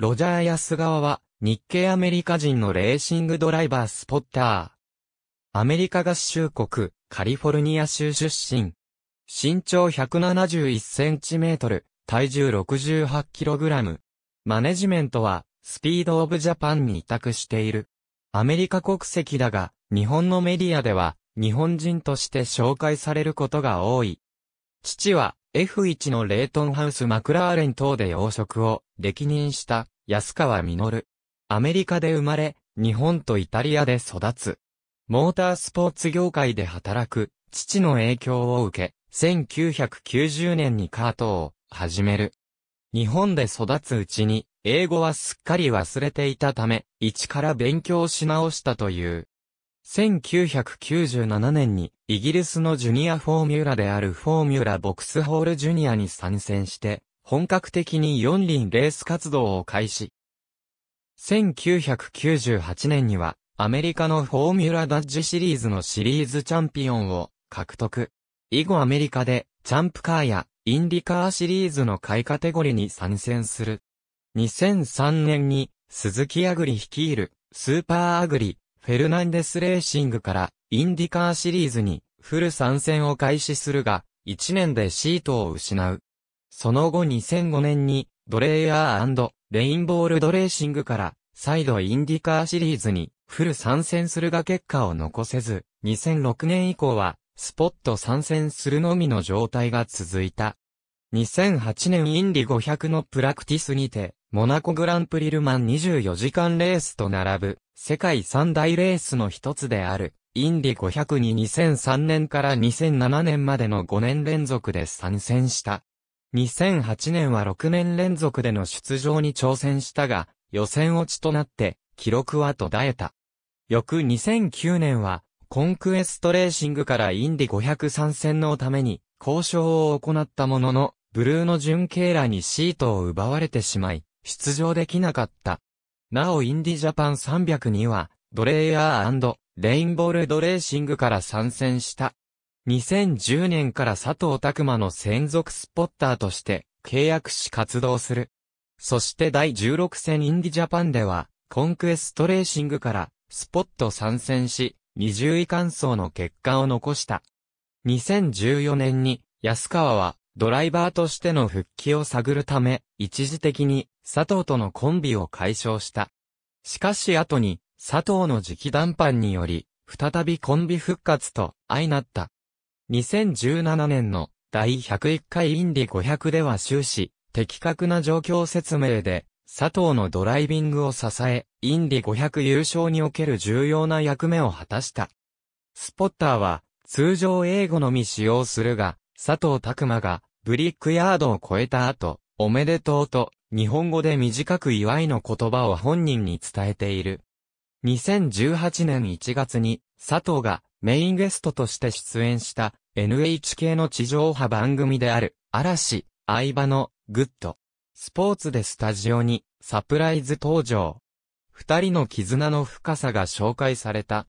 ロジャー安川は、日系アメリカ人のレーシングドライバースポッター。アメリカ合衆国、カリフォルニア州出身。身長171センチメートル、体重68キログラム。マネジメントは、スピードオブジャパンに委託している。アメリカ国籍だが、日本のメディアでは、日本人として紹介されることが多い。父は、F1 のレイトンハウスマクラーレン等で養殖を歴任した安川実。アメリカで生まれ、日本とイタリアで育つ。モータースポーツ業界で働く父の影響を受け、1990年にカートを始める。日本で育つうちに、英語はすっかり忘れていたため、一から勉強し直したという。1997年にイギリスのジュニアフォーミュラであるフォーミュラボックスホールジュニアに参戦して、本格的に4輪レース活動を開始。1998年にはアメリカのフォーミュラダッジシリーズのシリーズチャンピオンを獲得。以後アメリカでチャンプカーやインディカーシリーズの買いカテゴリに参戦する。2003年に鈴木アグリ率いるスーパーアグリフェルナンデスレーシングからインディカーシリーズにフル参戦を開始するが、1年でシートを失う。その後2005年にドレイヤーレインボールドレーシングから再度インディカーシリーズにフル参戦するが結果を残せず、2006年以降はスポット参戦するのみの状態が続いた。2008年インディ500のプラクティスにて、モナコグランプリルマン24時間レースと並ぶ、世界三大レースの一つである、インディ500に2003年から2007年までの5年連続で参戦した。2008年は6年連続での出場に挑戦したが、予選落ちとなって、記録は途絶えた。翌2009年は、コンクエストレーシングからインディ500参戦のために、交渉を行ったものの、ブルーの準慶らにシートを奪われてしまい、出場できなかった。なおインディジャパン300には、ドレイヤーレインボールドレーシングから参戦した。2010年から佐藤拓馬の専属スポッターとして契約し活動する。そして第16戦インディジャパンでは、コンクエストレーシングからスポット参戦し、20位完走の結果を残した。2014年に安川はドライバーとしての復帰を探るため、一時的に佐藤とのコンビを解消した。しかし後に佐藤の直談判により、再びコンビ復活と相なった。2017年の第101回インディ500では終始、的確な状況説明で、佐藤のドライビングを支え、インディ500優勝における重要な役目を果たした。スポッターは、通常英語のみ使用するが、佐藤拓馬が、ブリックヤードを超えた後、おめでとうと、日本語で短く祝いの言葉を本人に伝えている。2018年1月に、佐藤がメインゲストとして出演した NHK の地上波番組である、嵐、相場の、グッド。スポーツでスタジオに、サプライズ登場。二人の絆の深さが紹介された。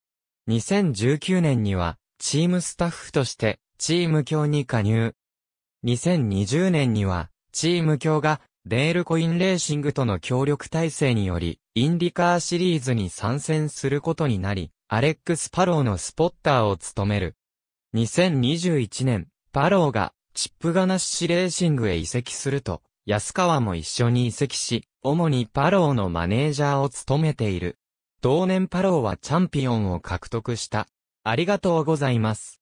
2019年には、チームスタッフとして、チーム協に加入。2020年には、チーム卿が、デールコインレーシングとの協力体制により、インディカーシリーズに参戦することになり、アレックス・パローのスポッターを務める。2021年、パローが、チップガナッシュレーシングへ移籍すると、安川も一緒に移籍し、主にパローのマネージャーを務めている。同年パローはチャンピオンを獲得した。ありがとうございます。